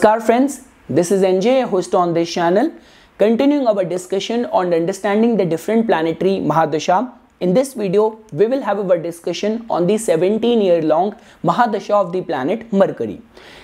Namaskar friends, this is NJ, host on this channel. Continuing our discussion on understanding the different planetary Mahadasha, in this video we will have our discussion on the 17 year long Mahadasha of the planet Mercury.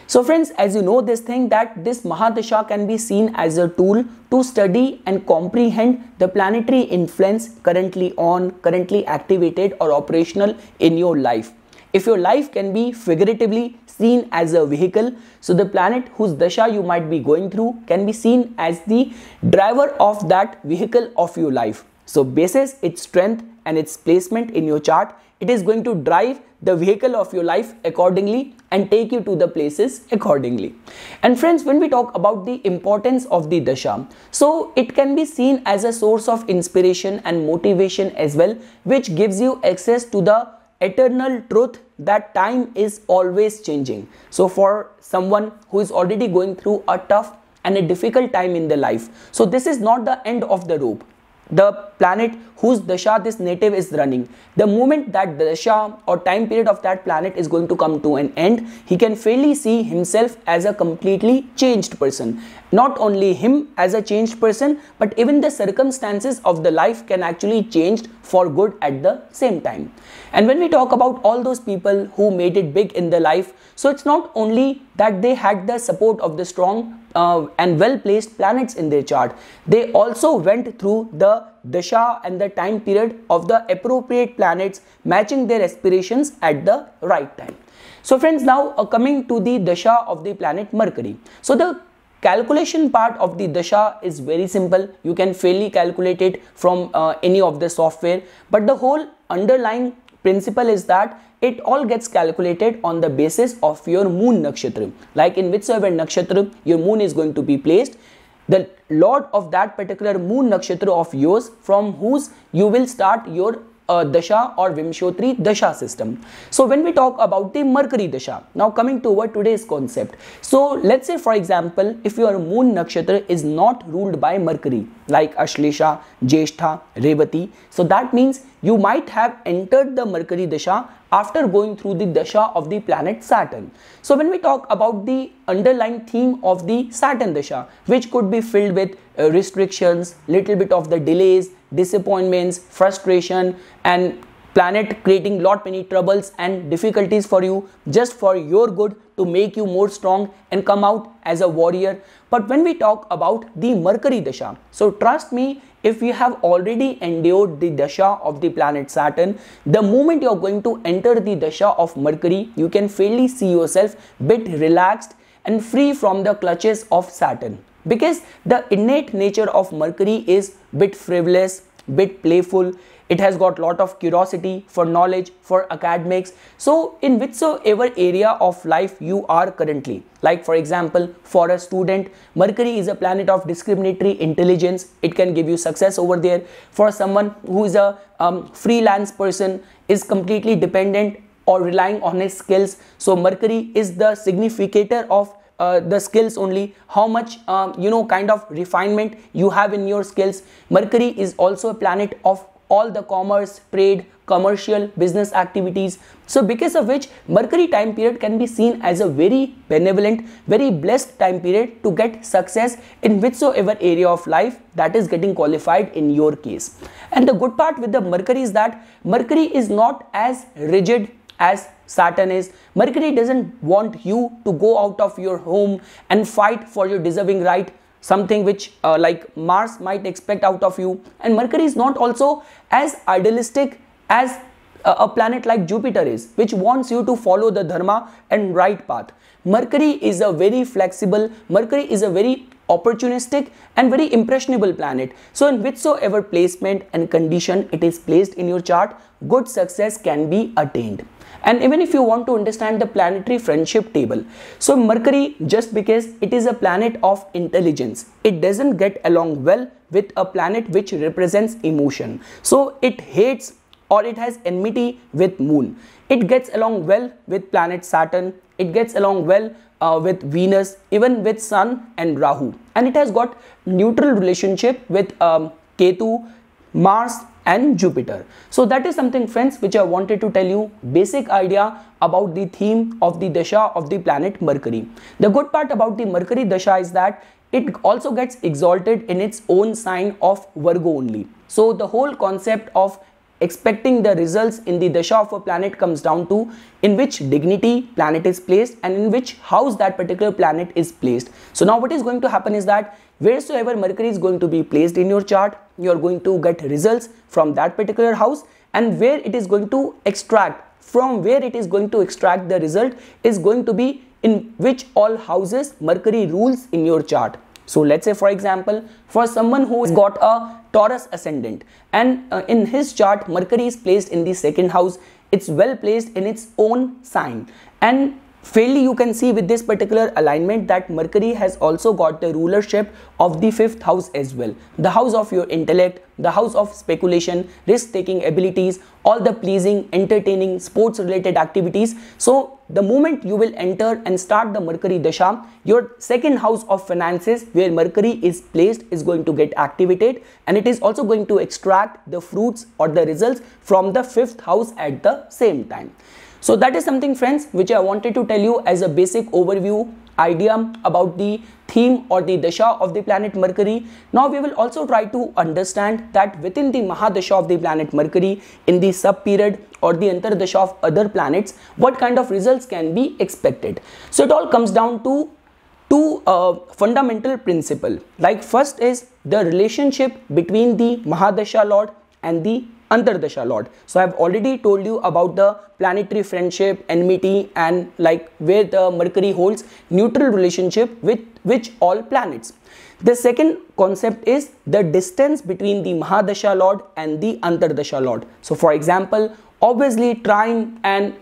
So friends, as you know this thing that this Mahadasha can be seen as a tool to study and comprehend the planetary influence currently on, currently activated or operational in your life. If your life can be figuratively seen as a vehicle, so the planet whose dasha you might be going through can be seen as the driver of that vehicle of your life. So, basis its strength and its placement in your chart, it is going to drive the vehicle of your life accordingly and take you to the places accordingly. And friends, when we talk about the importance of the dasha, so it can be seen as a source of inspiration and motivation as well, which gives you access to the eternal truth that time is always changing. So, for someone who is already going through a tough and a difficult time in their life, so this is not the end of the rope the planet whose dasha this native is running. The moment that dasha or time period of that planet is going to come to an end, he can fairly see himself as a completely changed person. Not only him as a changed person, but even the circumstances of the life can actually change for good at the same time. And when we talk about all those people who made it big in their life, so it's not only that they had the support of the strong, uh, and well placed planets in their chart. They also went through the dasha and the time period of the appropriate planets matching their aspirations at the right time. So friends now uh, coming to the dasha of the planet Mercury. So the calculation part of the dasha is very simple you can fairly calculate it from uh, any of the software but the whole underlying principle is that it all gets calculated on the basis of your moon nakshatra like in whichsoever nakshatra your moon is going to be placed the lord of that particular moon nakshatra of yours from whose you will start your uh, dasha or vimshotri dasha system so when we talk about the mercury dasha now coming to our today's concept so let's say for example if your moon nakshatra is not ruled by mercury like ashlesha jeshtha revati so that means you might have entered the Mercury Dasha after going through the Dasha of the planet Saturn. So, when we talk about the underlying theme of the Saturn Dasha, which could be filled with uh, restrictions, little bit of the delays, disappointments, frustration, and planet creating lot many troubles and difficulties for you just for your good to make you more strong and come out as a warrior but when we talk about the mercury dasha so trust me if you have already endured the dasha of the planet saturn the moment you are going to enter the dasha of mercury you can fairly see yourself bit relaxed and free from the clutches of saturn because the innate nature of mercury is bit frivolous bit playful it has got lot of curiosity for knowledge for academics so in whichsoever area of life you are currently like for example for a student mercury is a planet of discriminatory intelligence it can give you success over there for someone who is a um, freelance person is completely dependent or relying on his skills so mercury is the significator of uh, the skills only how much um, you know kind of refinement you have in your skills mercury is also a planet of all the commerce, trade, commercial, business activities. So because of which Mercury time period can be seen as a very benevolent, very blessed time period to get success in whichsoever area of life that is getting qualified in your case. And the good part with the Mercury is that Mercury is not as rigid as Saturn is. Mercury doesn't want you to go out of your home and fight for your deserving right something which uh, like Mars might expect out of you. And Mercury is not also as idealistic as uh, a planet like Jupiter is, which wants you to follow the dharma and right path. Mercury is a very flexible, Mercury is a very opportunistic and very impressionable planet. So in whichsoever placement and condition it is placed in your chart, good success can be attained and even if you want to understand the planetary friendship table so mercury just because it is a planet of intelligence it doesn't get along well with a planet which represents emotion so it hates or it has enmity with moon it gets along well with planet saturn it gets along well uh, with venus even with sun and rahu and it has got neutral relationship with um, ketu mars and Jupiter. So that is something friends which I wanted to tell you basic idea about the theme of the Dasha of the planet Mercury. The good part about the Mercury Dasha is that it also gets exalted in its own sign of Virgo only. So the whole concept of expecting the results in the dasha of a planet comes down to in which dignity planet is placed and in which house that particular planet is placed so now what is going to happen is that wheresoever mercury is going to be placed in your chart you are going to get results from that particular house and where it is going to extract from where it is going to extract the result is going to be in which all houses mercury rules in your chart so let's say for example, for someone who has got a Taurus ascendant and uh, in his chart Mercury is placed in the second house, it's well placed in its own sign and Fairly, you can see with this particular alignment that Mercury has also got the rulership of the fifth house as well. The house of your intellect, the house of speculation, risk-taking abilities, all the pleasing, entertaining, sports-related activities. So the moment you will enter and start the Mercury Dasha, your second house of finances where Mercury is placed is going to get activated and it is also going to extract the fruits or the results from the fifth house at the same time. So that is something friends which I wanted to tell you as a basic overview idea about the theme or the dasha of the planet Mercury. Now we will also try to understand that within the Mahadasha of the planet Mercury in the sub period or the dasha of other planets what kind of results can be expected. So it all comes down to two uh, fundamental principle like first is the relationship between the Mahadasha Lord and the Antardasha Lord. So I've already told you about the planetary friendship, enmity and like where the Mercury holds neutral relationship with which all planets. The second concept is the distance between the Mahadasha Lord and the Antardasha Lord. So for example, obviously trine and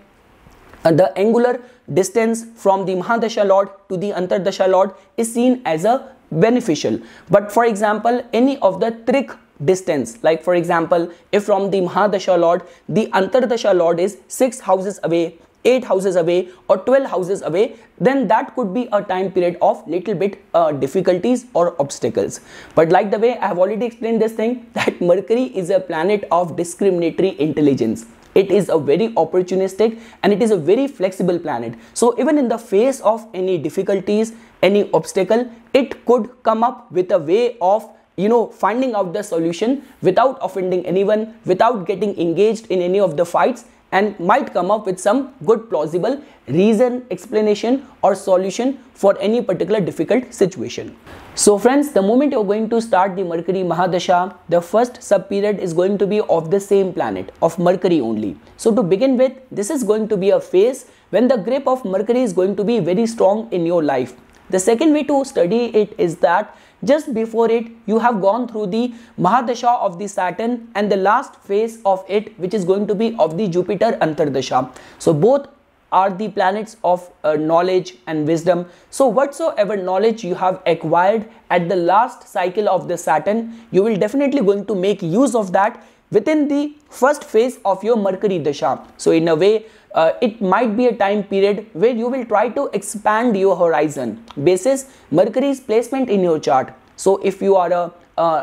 uh, the angular distance from the Mahadasha Lord to the Antardasha Lord is seen as a beneficial. But for example, any of the Trik distance. Like for example, if from the Mahadasha Lord, the Antardasha Lord is 6 houses away, 8 houses away or 12 houses away, then that could be a time period of little bit uh, difficulties or obstacles. But like the way I have already explained this thing that Mercury is a planet of discriminatory intelligence. It is a very opportunistic and it is a very flexible planet. So even in the face of any difficulties, any obstacle, it could come up with a way of you know finding out the solution without offending anyone without getting engaged in any of the fights and might come up with some good plausible reason explanation or solution for any particular difficult situation so friends the moment you're going to start the mercury mahadasha the first sub period is going to be of the same planet of mercury only so to begin with this is going to be a phase when the grip of mercury is going to be very strong in your life the second way to study it is that just before it, you have gone through the Mahadasha of the Saturn and the last phase of it, which is going to be of the Jupiter Antardasha. So both are the planets of uh, knowledge and wisdom. So whatsoever knowledge you have acquired at the last cycle of the Saturn, you will definitely going to make use of that within the first phase of your Mercury Dasha. So, in a way, uh, it might be a time period where you will try to expand your horizon basis Mercury's placement in your chart. So, if you are a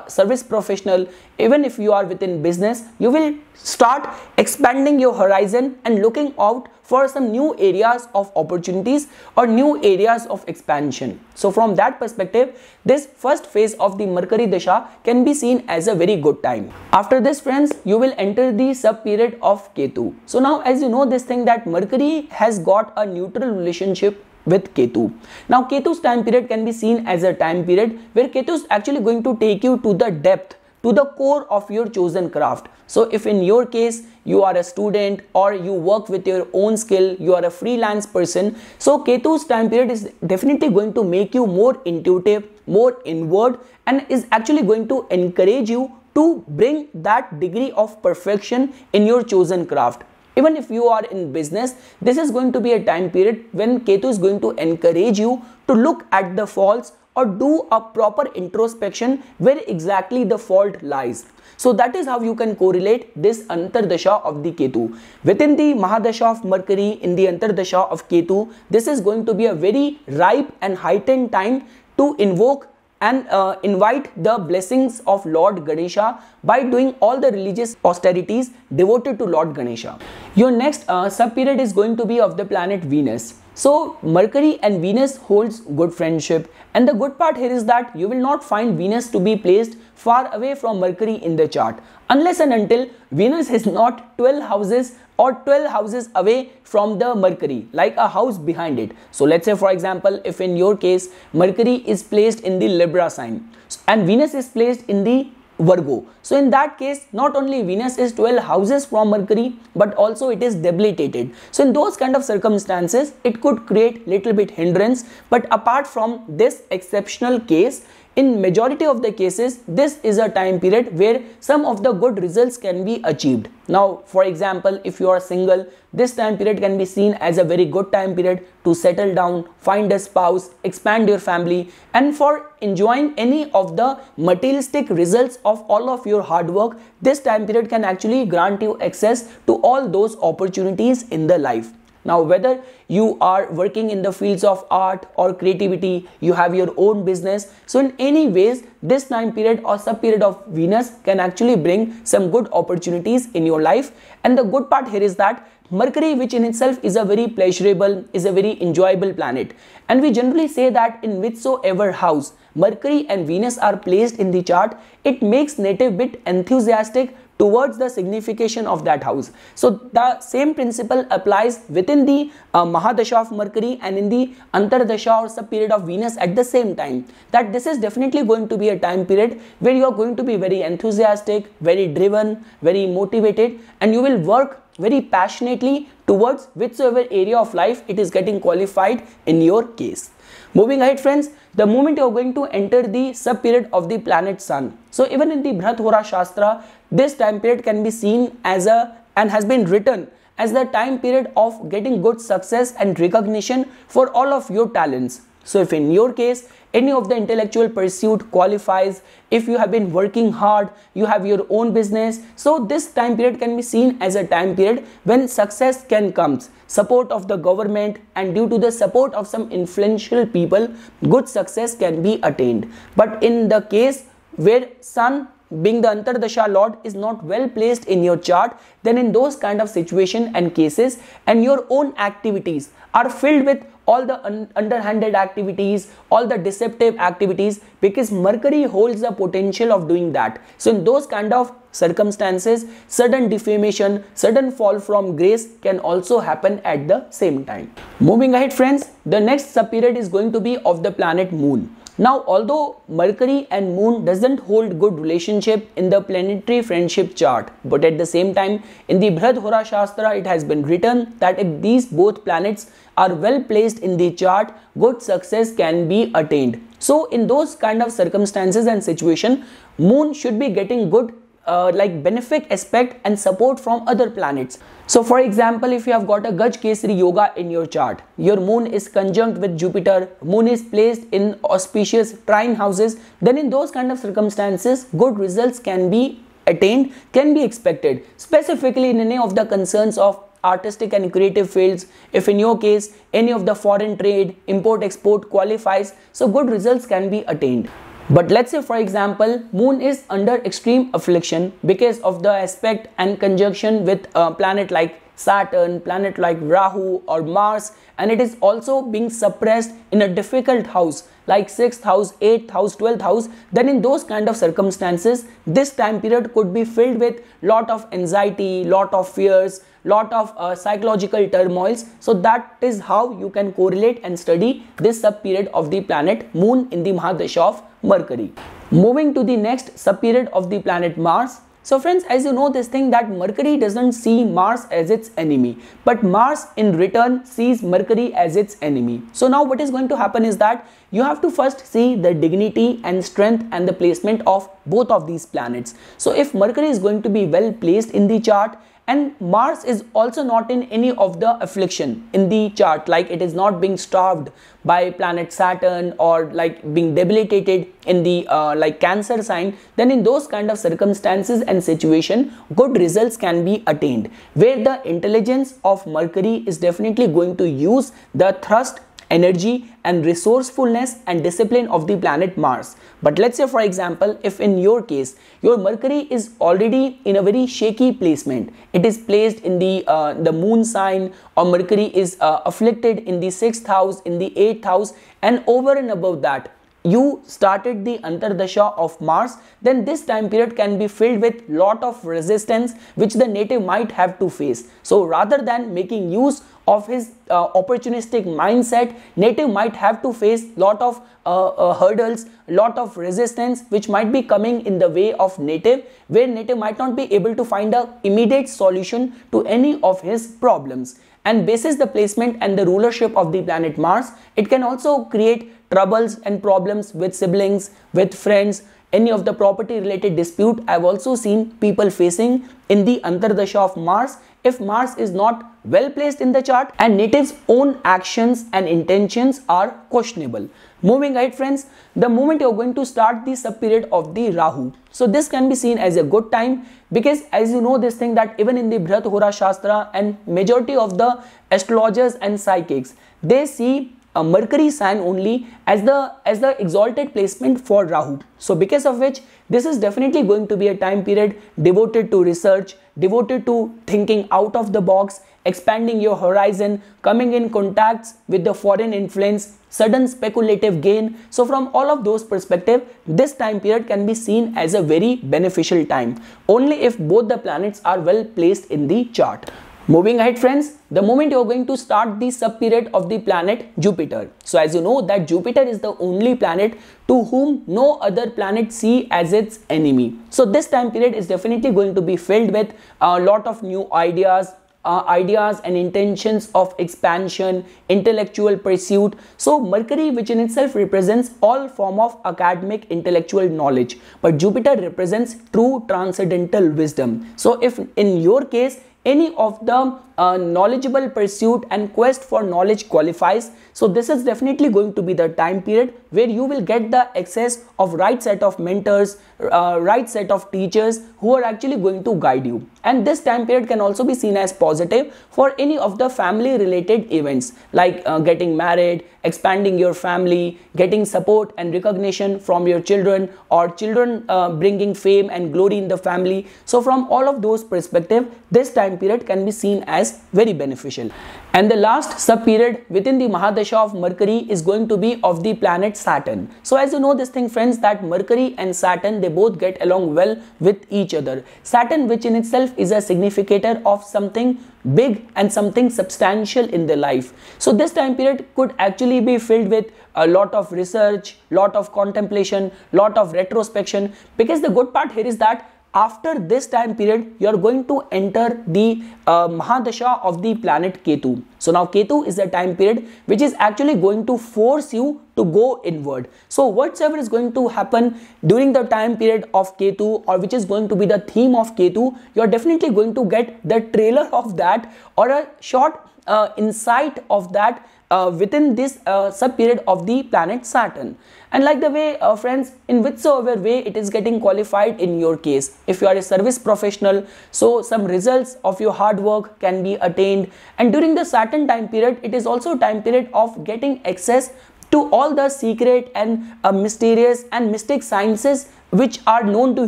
service professional, even if you are within business, you will start expanding your horizon and looking out for some new areas of opportunities or new areas of expansion. So, from that perspective, this first phase of the Mercury Dasha can be seen as a very good time. After this, friends, you will enter the sub period of Ketu. So, now as you know, this thing that Mercury has got a neutral relationship with Ketu. Now Ketu's time period can be seen as a time period where Ketu is actually going to take you to the depth to the core of your chosen craft. So if in your case you are a student or you work with your own skill, you are a freelance person, so Ketu's time period is definitely going to make you more intuitive, more inward and is actually going to encourage you to bring that degree of perfection in your chosen craft even if you are in business this is going to be a time period when ketu is going to encourage you to look at the faults or do a proper introspection where exactly the fault lies. So that is how you can correlate this Antardasha of the Ketu. Within the Mahadasha of Mercury in the Antardasha of Ketu, this is going to be a very ripe and heightened time to invoke and uh, invite the blessings of Lord Ganesha by doing all the religious austerities devoted to Lord Ganesha. Your next uh, period is going to be of the planet Venus. So Mercury and Venus holds good friendship and the good part here is that you will not find Venus to be placed far away from Mercury in the chart unless and until Venus is not 12 houses or 12 houses away from the mercury like a house behind it so let's say for example if in your case mercury is placed in the libra sign and venus is placed in the Virgo. So in that case, not only Venus is 12 houses from Mercury, but also it is debilitated. So in those kind of circumstances, it could create little bit hindrance. But apart from this exceptional case, in majority of the cases this is a time period where some of the good results can be achieved now for example if you are single this time period can be seen as a very good time period to settle down find a spouse expand your family and for enjoying any of the materialistic results of all of your hard work this time period can actually grant you access to all those opportunities in the life now, whether you are working in the fields of art or creativity, you have your own business. So, in any ways, this time period or sub period of Venus can actually bring some good opportunities in your life. And the good part here is that Mercury, which in itself is a very pleasurable, is a very enjoyable planet. And we generally say that in whichsoever house Mercury and Venus are placed in the chart, it makes native bit enthusiastic towards the signification of that house. So the same principle applies within the uh, Mahadasha of Mercury and in the Antardasha or sub period of Venus at the same time. That this is definitely going to be a time period where you are going to be very enthusiastic, very driven, very motivated and you will work very passionately towards whichever area of life it is getting qualified in your case. Moving ahead friends, the moment you are going to enter the sub period of the planet sun. So even in the Bhrathora Shastra, this time period can be seen as a and has been written as the time period of getting good success and recognition for all of your talents. So if in your case, any of the intellectual pursuit qualifies if you have been working hard you have your own business so this time period can be seen as a time period when success can come. support of the government and due to the support of some influential people good success can be attained but in the case where sun being the Antardasha Lord is not well placed in your chart, then in those kind of situation and cases and your own activities are filled with all the un underhanded activities, all the deceptive activities because Mercury holds the potential of doing that. So in those kind of circumstances, sudden defamation, sudden fall from grace can also happen at the same time. Moving ahead friends, the next sub period is going to be of the planet Moon. Now, although Mercury and Moon doesn't hold good relationship in the planetary friendship chart, but at the same time, in the Bradhora Shastra, it has been written that if these both planets are well placed in the chart, good success can be attained. So, in those kind of circumstances and situation, Moon should be getting good uh, like benefic aspect and support from other planets. So for example, if you have got a Gaj Kesari Yoga in your chart, your moon is conjunct with Jupiter, moon is placed in auspicious trine houses, then in those kind of circumstances, good results can be attained, can be expected, specifically in any of the concerns of artistic and creative fields if in your case any of the foreign trade import export qualifies so good results can be attained but let's say for example, moon is under extreme affliction because of the aspect and conjunction with a planet like Saturn, planet like Rahu or Mars and it is also being suppressed in a difficult house like 6th house, 8th house, 12th house then in those kind of circumstances this time period could be filled with lot of anxiety, lot of fears, lot of uh, psychological turmoils so that is how you can correlate and study this sub period of the planet moon in the Mahadasha of Mercury. Moving to the next subperiod of the planet Mars. So friends, as you know this thing that Mercury doesn't see Mars as its enemy, but Mars in return sees Mercury as its enemy. So now what is going to happen is that you have to first see the dignity and strength and the placement of both of these planets. So if Mercury is going to be well placed in the chart, and Mars is also not in any of the affliction in the chart like it is not being starved by planet Saturn or like being debilitated in the uh, like cancer sign then in those kind of circumstances and situation good results can be attained where the intelligence of Mercury is definitely going to use the thrust energy and resourcefulness and discipline of the planet Mars. But let's say, for example, if in your case your Mercury is already in a very shaky placement, it is placed in the uh, the Moon sign, or Mercury is uh, afflicted in the sixth house, in the eighth house, and over and above that, you started the antardasha of mars then this time period can be filled with lot of resistance which the native might have to face so rather than making use of his uh, opportunistic mindset native might have to face lot of uh, uh, hurdles lot of resistance which might be coming in the way of native where native might not be able to find a immediate solution to any of his problems and basis the placement and the rulership of the planet mars it can also create troubles and problems with siblings, with friends, any of the property related dispute I've also seen people facing in the Antardasha of Mars if Mars is not well placed in the chart and native's own actions and intentions are questionable. Moving ahead friends, the moment you're going to start the sub period of the Rahu. So this can be seen as a good time because as you know this thing that even in the Bhrat Hora Shastra and majority of the astrologers and psychics, they see a mercury sign only as the as the exalted placement for rahu so because of which this is definitely going to be a time period devoted to research devoted to thinking out of the box expanding your horizon coming in contacts with the foreign influence sudden speculative gain so from all of those perspective this time period can be seen as a very beneficial time only if both the planets are well placed in the chart Moving ahead friends, the moment you're going to start the sub period of the planet Jupiter. So as you know that Jupiter is the only planet to whom no other planet see as its enemy. So this time period is definitely going to be filled with a lot of new ideas, uh, ideas and intentions of expansion, intellectual pursuit. So Mercury, which in itself represents all form of academic intellectual knowledge, but Jupiter represents true transcendental wisdom. So if in your case, any of the uh, knowledgeable pursuit and quest for knowledge qualifies so this is definitely going to be the time period where you will get the access of right set of mentors uh, right set of teachers who are actually going to guide you and this time period can also be seen as positive for any of the family related events like uh, getting married expanding your family getting support and recognition from your children or children uh, bringing fame and glory in the family so from all of those perspective this time period can be seen as very beneficial and the last sub period within the mahadasha of mercury is going to be of the planet saturn so as you know this thing friends that mercury and saturn they both get along well with each other. Saturn, which in itself is a significator of something big and something substantial in their life. So this time period could actually be filled with a lot of research, lot of contemplation, lot of retrospection because the good part here is that after this time period you are going to enter the uh, mahadasha of the planet ketu so now ketu is the time period which is actually going to force you to go inward so whatsoever is going to happen during the time period of ketu or which is going to be the theme of ketu you are definitely going to get the trailer of that or a short uh, insight of that uh, within this uh, sub period of the planet Saturn. And like the way, uh, friends, in whichever way it is getting qualified in your case. If you are a service professional, so some results of your hard work can be attained. And during the Saturn time period, it is also time period of getting access to all the secret and uh, mysterious and mystic sciences which are known to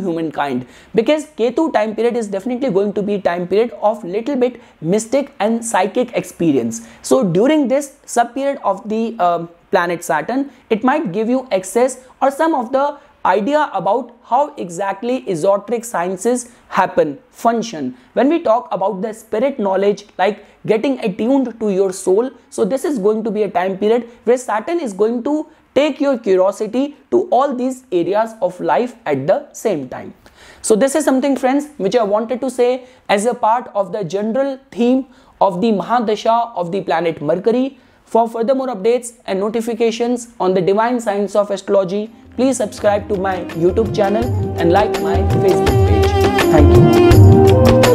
humankind because Ketu time period is definitely going to be time period of little bit mystic and psychic experience. So during this sub period of the uh, planet Saturn, it might give you access or some of the idea about how exactly esoteric sciences happen, function. When we talk about the spirit knowledge, like getting attuned to your soul, so this is going to be a time period where Saturn is going to Take your curiosity to all these areas of life at the same time. So this is something friends which I wanted to say as a part of the general theme of the Mahadasha of the planet Mercury. For further more updates and notifications on the divine science of astrology, please subscribe to my YouTube channel and like my Facebook page. Thank you.